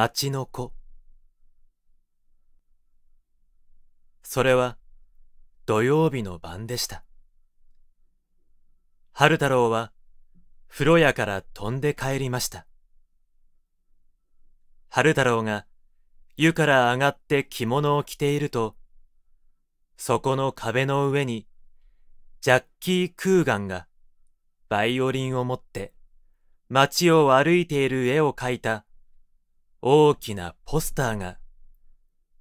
町の子。それは土曜日の晩でした。春太郎は風呂屋から飛んで帰りました。春太郎が湯から上がって着物を着ていると、そこの壁の上にジャッキー・クーガンがバイオリンを持って街を歩いている絵を描いた大きなポスターが、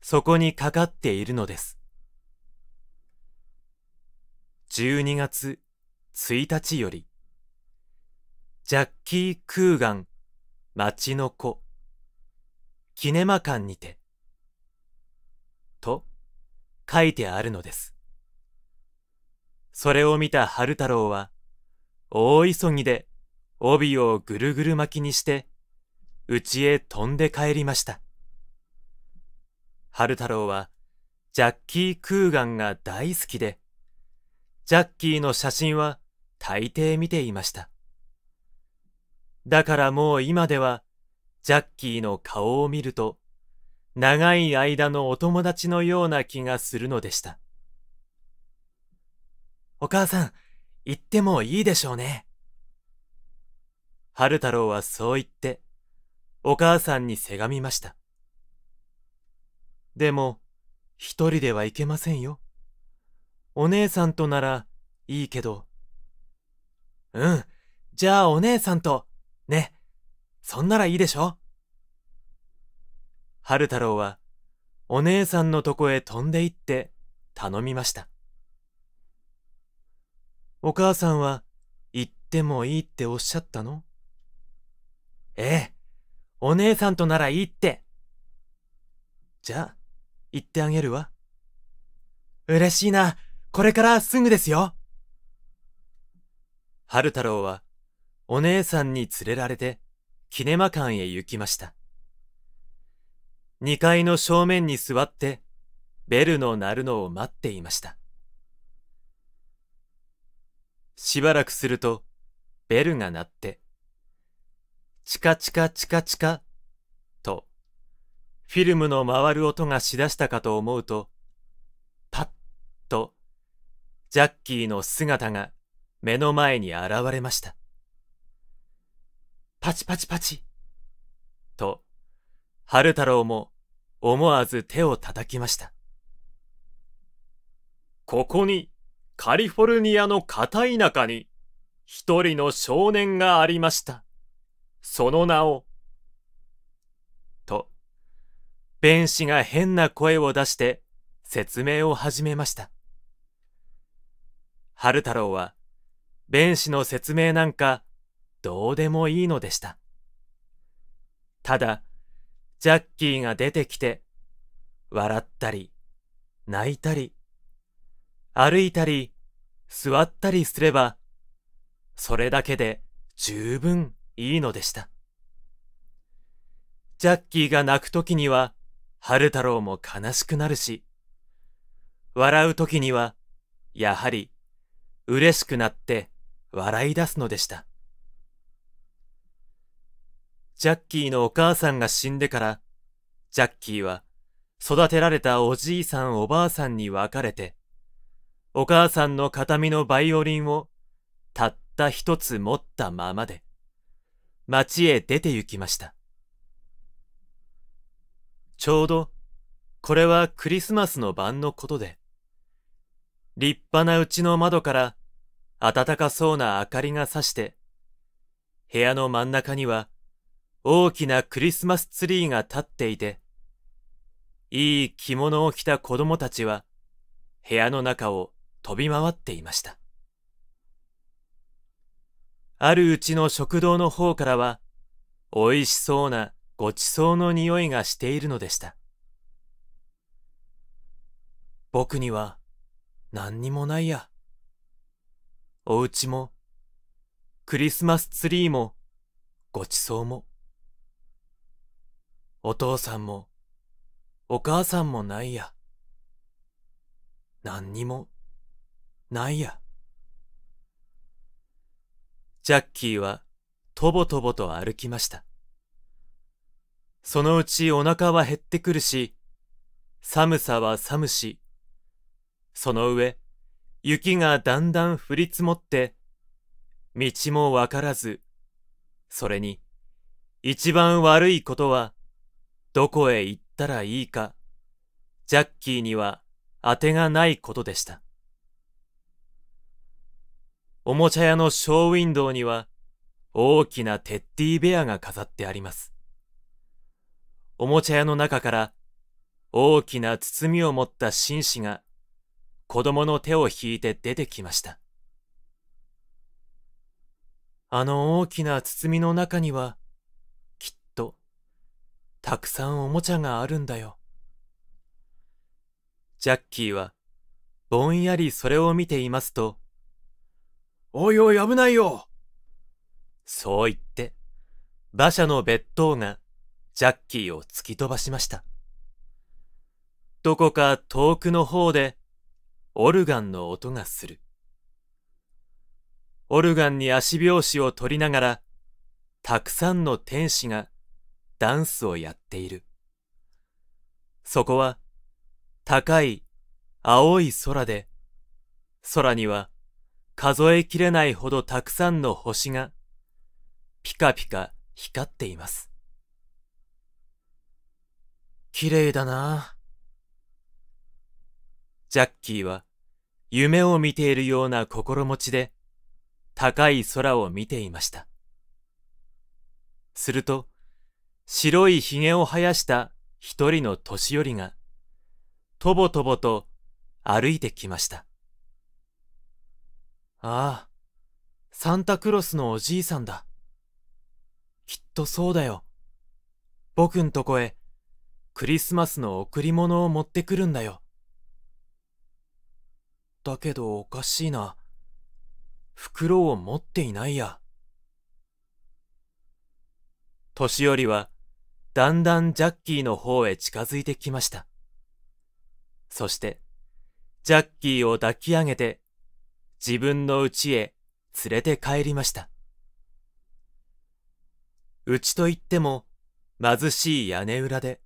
そこにかかっているのです。12月1日より、ジャッキー空ン、町の子、キネマ館にて、と書いてあるのです。それを見た春太郎は、大急ぎで帯をぐるぐる巻きにして家へ飛んで帰りました。春太郎は、ジャッキー・クーガンが大好きで、ジャッキーの写真は大抵見ていました。だからもう今では、ジャッキーの顔を見ると、長い間のお友達のような気がするのでした。お母さん、行ってもいいでしょうね。春太郎はそう言って、お母さんにせがみました。でも、一人ではいけませんよ。お姉さんとならいいけど。うん、じゃあお姉さんと、ね、そんならいいでしょ春太郎は、お姉さんのとこへ飛んで行って頼みました。お母さんは、行ってもいいっておっしゃったのええ。お姉さんとならいいって。じゃあ、行ってあげるわ。嬉しいな。これからすぐですよ。春太郎は、お姉さんに連れられて、キネマ館へ行きました。二階の正面に座って、ベルの鳴るのを待っていました。しばらくすると、ベルが鳴って、チカチカチカチカ、と、フィルムの回る音がしだしたかと思うと、パッと、ジャッキーの姿が目の前に現れました。パチパチパチ、と、春太郎も思わず手を叩きました。ここに、カリフォルニアの片田舎に、一人の少年がありました。その名を。と、弁士が変な声を出して説明を始めました。春太郎は、弁士の説明なんかどうでもいいのでした。ただ、ジャッキーが出てきて、笑ったり、泣いたり、歩いたり、座ったりすれば、それだけで十分いいのでした。ジャッキーが泣く時には、春太郎も悲しくなるし、笑う時には、やはり、嬉しくなって笑い出すのでした。ジャッキーのお母さんが死んでから、ジャッキーは育てられたおじいさんおばあさんに別れて、お母さんの形見のバイオリンをたった一つ持ったままで、町へ出て行きました。ちょうど、これはクリスマスの晩のことで、立派なうちの窓から暖かそうな明かりがさして、部屋の真ん中には大きなクリスマスツリーが立っていて、いい着物を着た子供たちは部屋の中を飛び回っていました。あるうちの食堂の方からは、美味しそうなごちそうの匂いがしているのでした。僕には何にもないや。お家も、クリスマスツリーも、ごちそうも。お父さんも、お母さんもないや。何にも、ないや。ジャッキーはとぼとぼと歩きました。そのうちお腹は減ってくるし、寒さは寒し、その上、雪がだんだん降り積もって、道もわからず、それに、一番悪いことは、どこへ行ったらいいか、ジャッキーには当てがないことでした。おもちゃ屋のショーウィンドウには大きなテッディベアが飾ってあります。おもちゃ屋の中から大きな包みを持った紳士が子供の手を引いて出てきました。あの大きな包みの中にはきっとたくさんおもちゃがあるんだよ。ジャッキーはぼんやりそれを見ていますとおいおい危ないよそう言って、馬車の別当がジャッキーを突き飛ばしました。どこか遠くの方でオルガンの音がする。オルガンに足拍子を取りながら、たくさんの天使がダンスをやっている。そこは高い青い空で、空には数えきれないほどたくさんの星がピカピカ光っています。綺麗だなジャッキーは夢を見ているような心持ちで高い空を見ていました。すると白い髭を生やした一人の年寄りがとぼとぼと歩いてきました。ああ、サンタクロスのおじいさんだ。きっとそうだよ。僕んとこへ、クリスマスの贈り物を持ってくるんだよ。だけどおかしいな。袋を持っていないや。年寄りは、だんだんジャッキーの方へ近づいてきました。そして、ジャッキーを抱き上げて、自分の家へ連れて帰りました。うちといっても貧しい屋根裏で、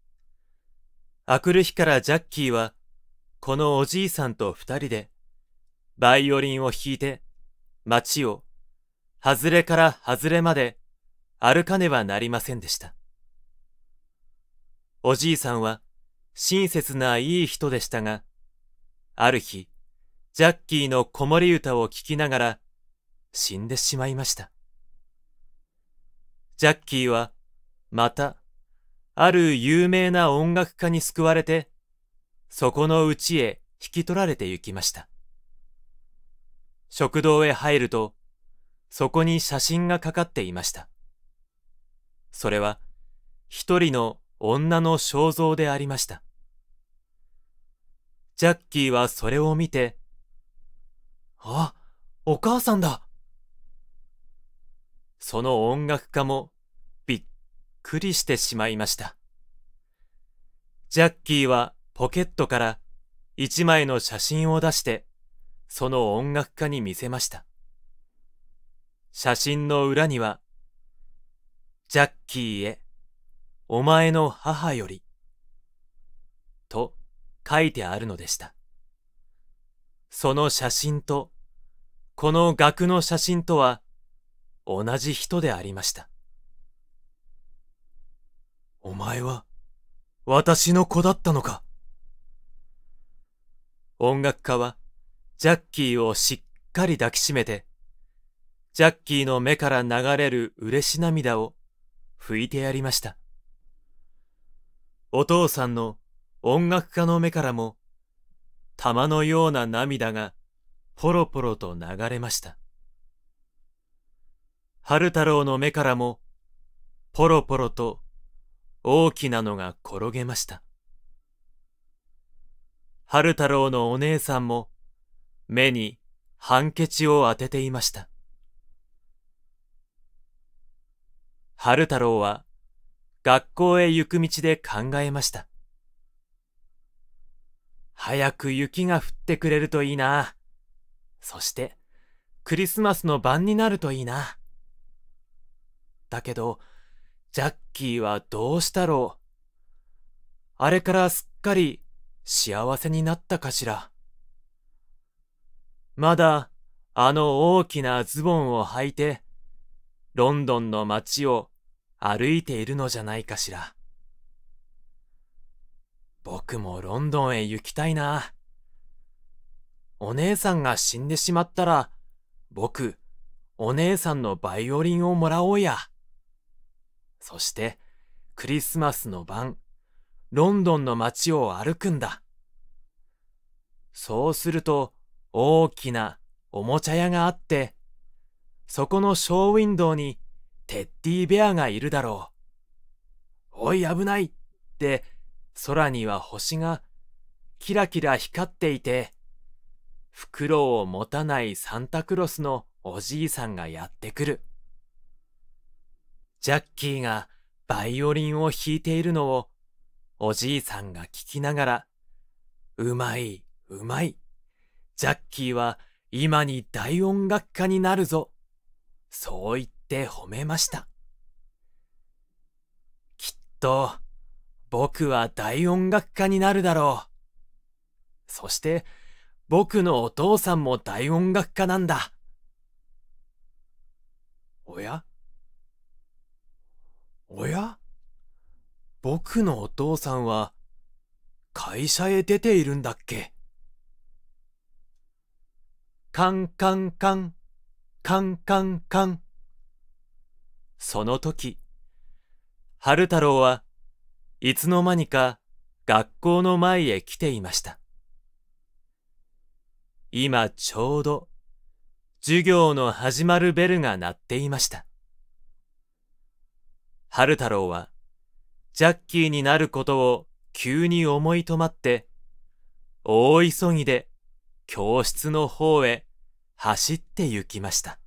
あくる日からジャッキーはこのおじいさんと二人でバイオリンを弾いて街を外れから外れまで歩かねばなりませんでした。おじいさんは親切ないい人でしたが、ある日、ジャッキーの子守歌を聴きながら死んでしまいました。ジャッキーはまたある有名な音楽家に救われてそこのうちへ引き取られて行きました。食堂へ入るとそこに写真がかかっていました。それは一人の女の肖像でありました。ジャッキーはそれを見てあ、お母さんだ。その音楽家もびっくりしてしまいました。ジャッキーはポケットから一枚の写真を出して、その音楽家に見せました。写真の裏には、ジャッキーへ、お前の母より、と書いてあるのでした。その写真と、この額の写真とは同じ人でありました。お前は私の子だったのか音楽家はジャッキーをしっかり抱きしめて、ジャッキーの目から流れる嬉し涙を拭いてやりました。お父さんの音楽家の目からも玉のような涙がポロポロと流れました。春太郎の目からもポロポロと大きなのが転げました。春太郎のお姉さんも目にハンケチを当てていました。春太郎は学校へ行く道で考えました。早く雪が降ってくれるといいな。そして、クリスマスの晩になるといいな。だけど、ジャッキーはどうしたろう。あれからすっかり幸せになったかしら。まだあの大きなズボンを履いて、ロンドンの街を歩いているのじゃないかしら。僕もロンドンへ行きたいな。お姉さんが死んでしまったら、僕、お姉さんのバイオリンをもらおうや。そして、クリスマスの晩、ロンドンの街を歩くんだ。そうすると、大きなおもちゃ屋があって、そこのショーウィンドウにテッディベアがいるだろう。おい危ないって空には星がキラキラ光っていて、袋を持たないサンタクロスのおじいさんがやってくる。ジャッキーがバイオリンを弾いているのをおじいさんが聞きながら、うまい、うまい。ジャッキーは今に大音楽家になるぞ。そう言って褒めました。きっと僕は大音楽家になるだろう。そして、僕のお父さんも大音楽家なんだ。おやおや僕のお父さんは、会社へ出ているんだっけカンカンカン、カンカンカン。その時、春太郎はいつの間にか学校の前へ来ていました。今ちょうど授業の始まるベルが鳴っていました。春太郎はジャッキーになることを急に思い止まって、大急ぎで教室の方へ走って行きました。